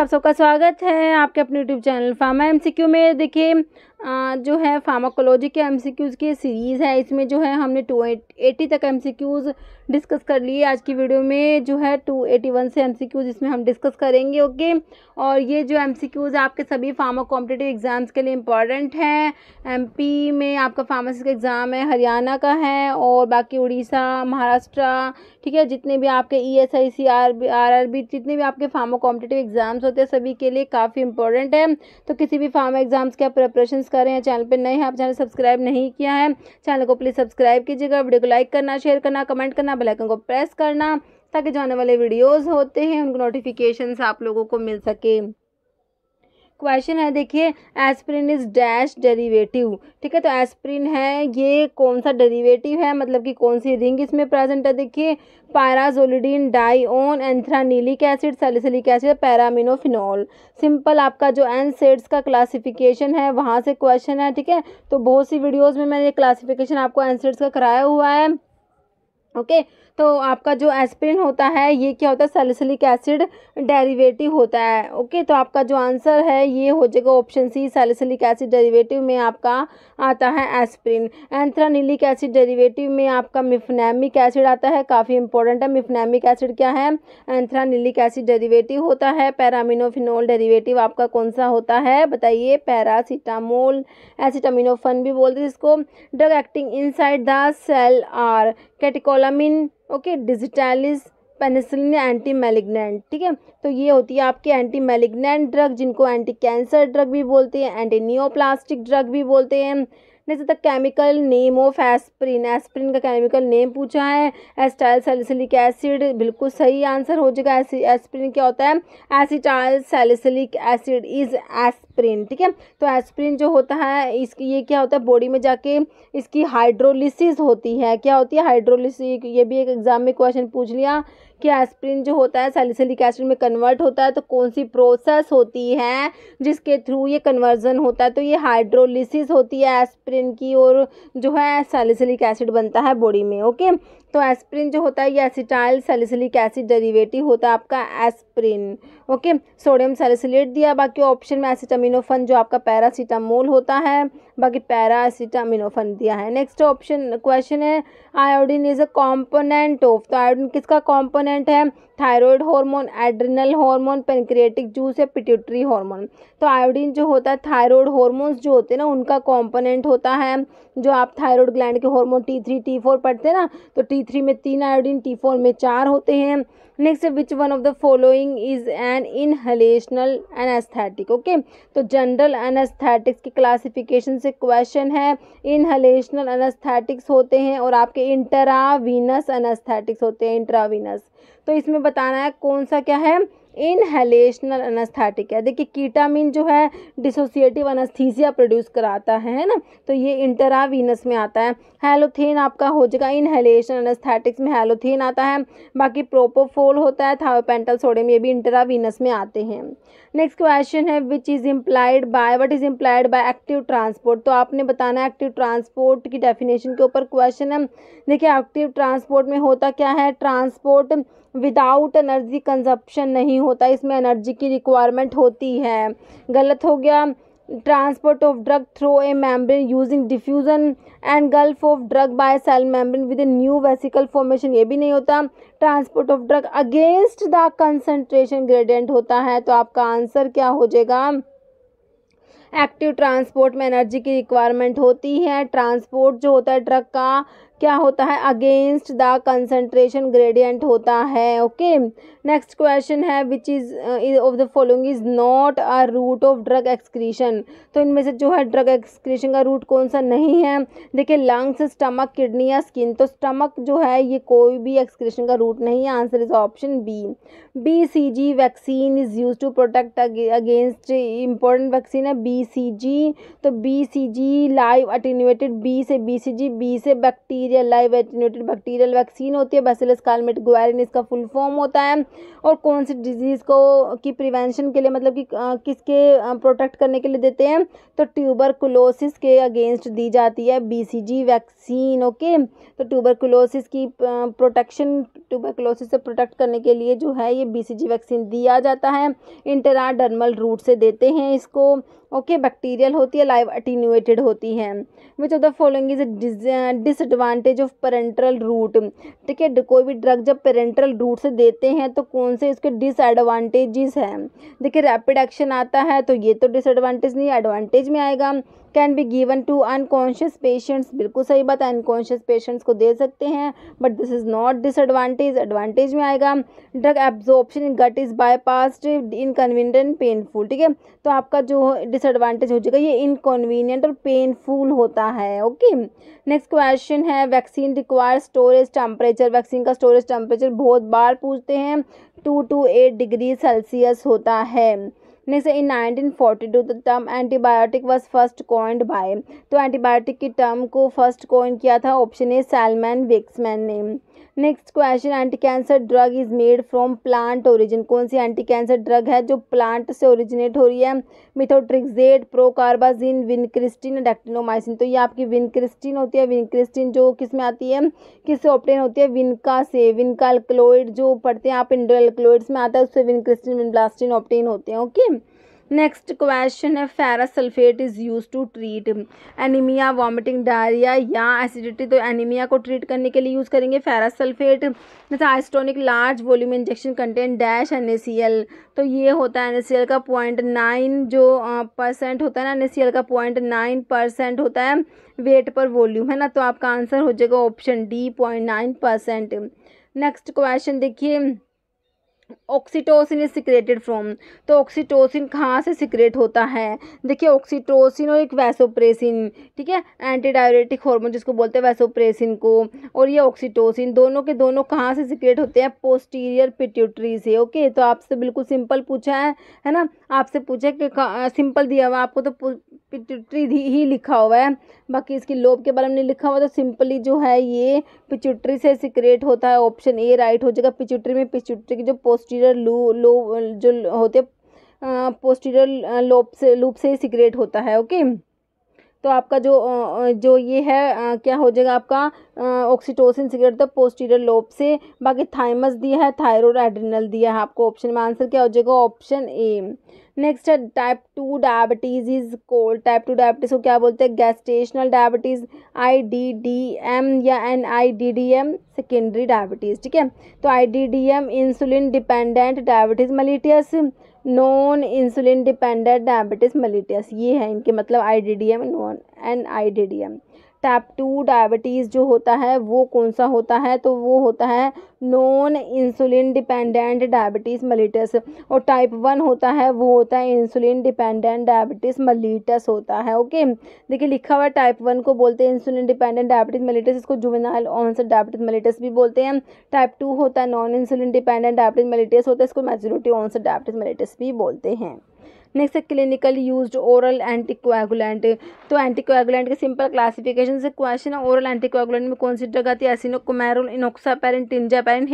आप सबका स्वागत है आपके अपने यूट्यूब चैनल फार्मा एम में देखिए जो है फार्माकोलॉजी के एमसीक्यूज़ की सीरीज़ है इसमें जो है हमने टू एटी तक एमसीक्यूज़ डिस्कस कर लिए आज की वीडियो में जो है टू एटी वन से एमसीक्यूज़ इसमें हम डिस्कस करेंगे ओके और ये जो एमसीक्यूज़ आपके सभी फार्मा कॉम्पिटेटिव एग्ज़ाम्स के लिए इंपॉर्टेंट है एमपी में आपका फार्मासी का एग्ज़ाम है हरियाणा का है और बाकी उड़ीसा महाराष्ट्र ठीक है जितने भी आपके E S I C R B R R B जितने भी आपके फार्मा कॉम्पिटेटिव एग्ज़ाम्स होते हैं सभी के लिए काफ़ी इंपॉर्टेंट है तो किसी भी फार्मा एग्ज़ाम्स के आप प्रेपरेशन कर रहे हैं चैनल पर नए हैं आप चैनल सब्सक्राइब नहीं किया है चैनल को प्लीज़ सब्सक्राइब कीजिएगा वीडियो को लाइक करना शेयर करना कमेंट करना बेलाइकन को प्रेस करना ताकि जो आने वाले वीडियोज़ होते हैं उनको नोटिफिकेशन आप लोगों को मिल सके क्वेश्चन है देखिए एस्प्रिन इज डैश डेरिवेटिव ठीक है तो एस्प्रिन है ये कौन सा डेरिवेटिव है मतलब कि कौन सी रिंग इसमें प्रेजेंट है देखिए pyrazolidinedione anthranilic acid salicylic acid para aminophenol simple आपका जो एन सेड्स का क्लासिफिकेशन है वहाँ से क्वेश्चन है ठीक है तो बहुत सी वीडियोज़ में मैंने क्लासिफिकेशन आपको एन सेड्स का कराया हुआ है ओके okay? तो आपका जो एस्प्रिन होता है ये क्या होता है सेलिसिलिक एसिड डेरिवेटिव होता है ओके तो आपका जो आंसर है ये हो जाएगा option C salicylic acid derivative में आपका आता है एस्प्रिन एंथ्रानिलिक एसिड डेरिवेटिव में आपका मिफनेमिक एसिड आता है काफ़ी इंपॉर्टेंट है मिफनेमिक एसिड क्या है एंथ्रानिलिक एसिड डेरीवेटिव होता है पैरामिनोफिनोल डेरीवेटिव आपका कौन सा होता है बताइए पैरासीटामोल एसिटामिनोफन भी बोलते हैं इसको drug acting inside the cell are catecholamine okay digitalis penicillin anti malignant ठीक है तो ये होती है आपके एंटी मेलिग्नेंट ड्रग जिनको एंटी कैंसर ड्रग भी बोलते हैं एंटी नियोप्लास्टिक ड्रग भी बोलते हैं next the chemical name of aspirin aspirin का केमिकल नेम पूछा है एस्टाइल सैलिसिलिक एसिड बिल्कुल सही आंसर हो जाएगा एस्प्रिन क्या होता है acetyl salicylic acid is aspirin ठीक है तो एस्प्रिन जो होता है इसकी ये क्या होता है बॉडी में जाके इसकी हाइड्रोलिसिस होती है क्या होती है हाइड्रोलिस ये भी एक एग्जाम में क्वेश्चन पूछ लिया कि एस्प्रिन जो होता है सैलिसिलिक एसिड में कन्वर्ट होता है तो कौन सी प्रोसेस होती है जिसके थ्रू ये कन्वर्जन होता है तो ये हाइड्रोलिसिस होती है एस्प्रिन की और जो है सैलिसिलिक एसिड बनता है बॉडी में ओके तो एस्प्रिन जो होता है ये एसिटाइल सैलिसिलिक एसिड डेरिवेटिव होता है आपका एस्प्रिन ओके सोडियम सेलिसलेट दिया बाकी ऑप्शन में एसिटामिनोफन जो आपका पैरासीटामोल होता है बाकी पैरासीटामिनोफन दिया है नेक्स्ट ऑप्शन क्वेश्चन है iodine is a component of तो आयोडीन किसका कॉम्पोनेंट है thyroid hormone adrenal hormone pancreatic juice या पिट्यूटरी हार्मोन तो आयोडीन जो होता है थायरॉयड हार्मोन्स जो होते हैं ना उनका कॉम्पोनेंट होता है जो आप थायरॉयड ग्लैंड के hormone T three T four पढ़ते हैं ना तो टी थ्री में तीन आयोडीन टी फोर में चार होते हैं next which one of the following is an inhalational anaesthetic okay तो जनरल एनास्थेटिक्स की क्लासिफिकेशन से क्वेश्चन है इनहलेशनल एनास्थेटिक्स होते हैं और आपके इंटरावीनस एनास्थेटिक्स होते हैं इंटरावीनस तो इसमें बताना है कौन सा क्या है इनहेलेशनल अनस्थाटिक है देखिए कीटामिन जो है डिसोसिएटिव अनस्थीसिया प्रोड्यूस कराता है है ना तो ये इंटरावीनस में आता है हेलोथेन आपका हो जाएगा इनहेलेशन अनस्थैटिक्स में हेलोथेन आता है बाकी प्रोपोफोल होता है थायोपेंटल सोडियम ये भी इंटरावीनस में आते हैं नेक्स्ट क्वेश्चन है which is implied by what is implied by active transport तो आपने बताना एक्टिव ट्रांसपोर्ट की डेफिनेशन के ऊपर क्वेश्चन है देखिए एक्टिव ट्रांसपोर्ट में होता क्या है ट्रांसपोर्ट विदाउट एनर्जी कंजप्शन नहीं नहीं होता इसमें एनर्जी की रिक्वायरमेंट होती है गलत हो गया transport of drug through a membrane using diffusion and gulf of drug by cell membrane with a new vesicle formation ये भी नहीं होता transport of drug against the concentration gradient होता है तो आपका आंसर क्या हो जाएगा एक्टिव ट्रांसपोर्ट में एनर्जी की रिक्वायरमेंट होती है ट्रांसपोर्ट जो होता है ड्रग का क्या होता है अगेंस्ट द कंसनट्रेशन ग्रेडियंट होता है ओके नेक्स्ट क्वेश्चन है which is of the following is not a route of drug excretion तो इनमें से जो है ड्रग एक्सक्रीशन का रूट कौन सा नहीं है देखिए लंग्स स्टमक किडनी या स्किन तो स्टमक जो है ये कोई भी एक्सक्रीशन का रूट नहीं है answer is option B B C G vaccine is use to protect against important vaccine है बी सी जी तो B C G live attenuated B से बी सी जी बी से bacteria bacterial live attenuated bacterial vaccine होती है bacillus Calmette ग्वारिन इसका full form होता है और कौन सी डिजीज़ को की प्रिवेंशन के लिए मतलब कि किसके प्रोटेक्ट करने के लिए देते हैं तो ट्यूबर के अगेंस्ट दी जाती है बी वैक्सीन ओके तो ट्यूबर की प्रोटेक्शन ट्यूबर से प्रोटेक्ट करने के लिए जो है ये बी वैक्सीन दिया जाता है इंटरा डर्मल रूट से देते हैं इसको ओके बैक्टीरियल होती है लाइव अटीन्यूएटेड होती है which of the following is disadvantage of parenteral route ठीक है कोई भी ड्रग जब पेरेंट्रल रूट से देते हैं तो कौन से इसके डिसएडवांटेजेस हैं देखिए रैपिड एक्शन आता है तो ये तो डिसएडवांटेज नहीं एडवांटेज में आएगा can be given to unconscious patients बिल्कुल सही बात है अनकॉन्शियस पेशेंट्स को दे सकते हैं but this is not disadvantage advantage में आएगा drug absorption gut is bypassed inconvenient painful ठीक है तो आपका जो डिसएडवांटेज हो जाएगा ये इनकन्वीनियंट और पेनफुल होता है ओके नेक्स्ट क्वेश्चन है vaccine require storage temperature vaccine का स्टोरेज टेम्परेचर बहुत बार पूछते हैं two to eight degree Celsius होता है next in to the term antibiotic was first coined by तो एंटीबायोटिक की टर्म को फर्स्ट कॉइन किया था ऑप्शन ए सैलमैन वेक्समैन ने next question anti cancer drug is made from plant origin कौन सी एंटी कैंसर ड्रग है जो प्लांट से ओरिजिनेट हो रही है मिथोट्रिक्जेट प्रोकार्बाजिन विनक्रिस्टिन डेक्टिनोमाइसिन तो ये आपकी विनक्रिस्टिन होती है विनक्रिस्टिन जो किस में आती है किस से ऑप्टेन होती है विनका से विनका अल्कलोइड जो पढ़ते हैं आप इंडो अल्कलोइड्स में आता है उससे विनक्रिस्टिन विनब्लास्टिन ऑप्टेन होते हैं ओके okay? नेक्स्ट क्वेश्चन है ferrous sulphate is use to treat anaemia vomiting diarrhoea या एसिडिटी तो एनीमिया को ट्रीट करने के लिए यूज़ करेंगे फेरा सल्फेट जैसे isotonic large volume injection content dash N तो ये होता है एन का पॉइंट नाइन जो परसेंट होता है ना एन का पॉइंट नाइन परसेंट होता है वेट पर वॉल्यूम है ना तो आपका आंसर हो जाएगा option D point nine percent next question देखिए ऑक्सीटोसिन इज सिक्रेटेड फ्रॉम तो ऑक्सीटोसिन कहाँ से सिक्रेट होता है देखिए ऑक्सीटोसिन और एक वैसोप्रेसिन ठीक है एंटीडायोरेटिक हार्मोन जिसको बोलते हैं वैसोप्रेसिन को और ये ऑक्सीटोसिन दोनों के दोनों कहाँ से सिक्रेट होते हैं पोस्टीरियर पिट्यूटरी से ओके तो आपसे बिल्कुल सिंपल पूछा है है ना आपसे पूछा कि सिंपल दिया हुआ आपको तो पिचुट्री ही लिखा हुआ है बाकी इसकी लोभ के बारे में नहीं लिखा हुआ तो सिंपली जो है ये पिचुट्री से सिक्रेट होता है ऑप्शन ए राइट हो जाएगा पिचुट्री में पिचुट्री की जो पोस्टीरियर लू लो जो होते पोस्टीरियर लोप से लूप से सिक्रेट होता है ओके okay? तो आपका जो जो ये है क्या हो जाएगा आपका ऑक्सीटोसिन सिगरेट तो पोस्टीरियर लोब से बाकी थाइमस दिया है थायरोड एड्रिनल दिया है आपको ऑप्शन में आंसर क्या हो जाएगा ऑप्शन ए नेक्स्ट है type two diabetes is called type two diabetes को क्या बोलते हैं gestational diabetes I D D M या N I D D M secondary diabetes ठीक है तो I D D M insulin dependent diabetes mellitus non insulin dependent diabetes mellitus ये है इनके मतलब I D D M non N I D D M type two diabetes जो होता है वो कौन सा होता है तो वो होता है non insulin dependent diabetes mellitus और टाइप वन होता है वो होता है इंसुलिन डिपेंडेंट डायबिटीज़ मलिटस होता है ओके देखिए लिखा हुआ टाइप वन को बोलते हैं इंसुलिन डिपेंडेंट डायबिटीज़ मलिटस इसको जुमिनाइल ऑनसर डायबिटीज़ मलिटस भी बोलते हैं टाइप टू होता है non insulin dependent diabetes mellitus होता है इसको मेजोरिटी ऑनसर डायबिटीज़ मलिटस भी बोलते हैं नेक्स्ट तो है क्लिनिकल यूज ओरल एंटीकोएगुलेंट तो एंटीकोएगुलेंट के सिंपल क्लासिफिकेशन से क्वेश्चन है ओरल एंटीकोएगुलेंट में कौन सी ड्रग आती है एसिनोकोमैरोल इनोक्सापेरिन टिंजापेरिन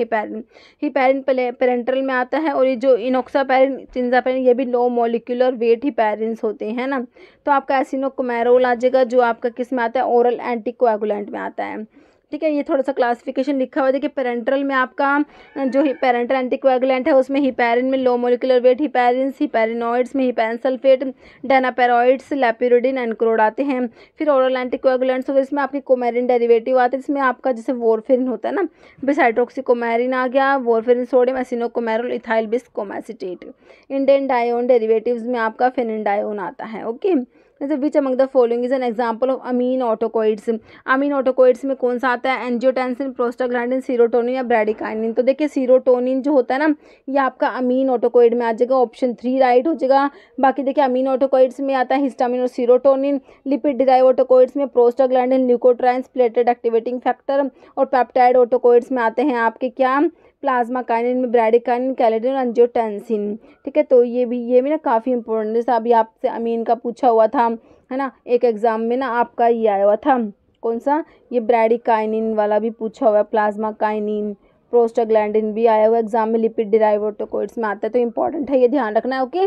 हिपैरिन पले पेरेंटल में आता है और ये जो इनोक्सापेरिन टिंजापेरिन ये भी लो मोलिकुलर वेट हिपेरिन होते हैं ना तो आपका एसिनोकोमैरोल आ जाएगा जो आपका किस में आता है ओरल एंटीकोएगुलेंट में आता है ठीक है ये थोड़ा सा क्लासिफिकेशन लिखा हुआ है देखिए पेरेंट्रल में आपका जो पेरेंट्रल एंटीकोएगुलेंट है उसमें हिपेरिन में low molecular weight heparins heparinoids में heparin sulphate danaparoids lepirudin and ancrod आते हैं फिर ओरल एंटीकोएगुलेंट्स हो इसमें आपके कोमेरिन डेरिवेटिव आते हैं जिसमें आपका जैसे वोरफेरिन होता है ना बिसाइट्रोक्सिकोमेरिन आ गया वोरफेरिन सोडियम एसिनोकोमेरल इथाइल बिस कोमासिटेट इंडेन डायोन डेरिवेटिव्स में आपका फेनिन डायोन आता है ओके जैसे which among the following is an example of amine autacoids amine autacoids में कौन सा आता है एनजियोटेंसिन प्रोस्टाग्लैंडिन सीरोटोनिन या ब्रेडिकाइनिन तो देखिए सीरोटोनिन जो होता है ना ये आपका अमीन ऑटोकोइड में आ जाएगा ऑप्शन थ्री राइट हो जाएगा बाकी देखिए अमीन ऑटोकोइड्स में आता है हिस्टामिन और सीरोटोनिन लिपिड डिराइव ऑटोकोइड्स में prostaglandin leukotrienes platelet activating factor और पैप्टाइड ऑटोकोइड्स में आते हैं आपके क्या प्लाज्मा काइनिन में ब्रेडिकाइनिन कैलेडिन और एंजियोटेंसिन ठीक है तो ये भी ये भी ना काफ़ी इंपॉर्टेंट जैसे अभी आपसे अमीन का पूछा हुआ था है ना एक एग्ज़ाम में ना आपका ये आया हुआ था कौन सा ये ब्रैडिकाइनिन वाला भी पूछा हुआ है प्लाज्मा काइनिन प्रोस्टाग्लैंडिन भी आया हुआ एग्जाम में लिपिड डिराइवोटोकोइड्स में आता है तो इंपॉर्टेंट है ये ध्यान रखना है ओके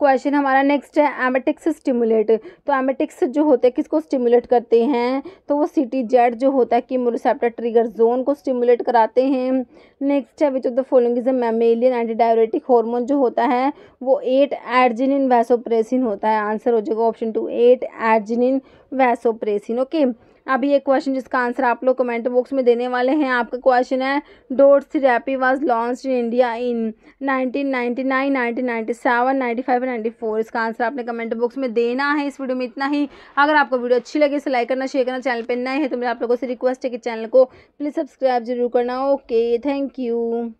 क्वेश्चन हमारा नेक्स्ट है एमेटिक्स स्टिमुलेट तो एमेटिक्स जो होते हैं किसको स्टिमुलेट करते हैं तो वो सी टी जेड जो होता है मोरिसेप्टर ट्रिगर जोन को स्टिमुलेट कराते हैं नेक्स्ट है which of the following is a mammalian antidiuretic hormone जो होता है वो एट एडजिनिन वैसोप्रेसिन होता है आंसर हो जाएगा option two eight arginine vasopressin okay okay? अभी ये क्वेश्चन जिसका आंसर आप लोग कमेंट बॉक्स में देने वाले हैं आपका क्वेश्चन है DOTS therapy was launch in India in 1999, 1997, 95, four इसका आंसर आपने कमेंट बॉक्स में देना है इस वीडियो में इतना ही अगर आपको वीडियो अच्छी लगे इसे लाइक करना शेयर करना चैनल पर नए है तो मेरे आप लोगों से रिक्वेस्ट है कि चैनल को प्लीज़ सब्सक्राइब जरूर करना ओके थैंक यू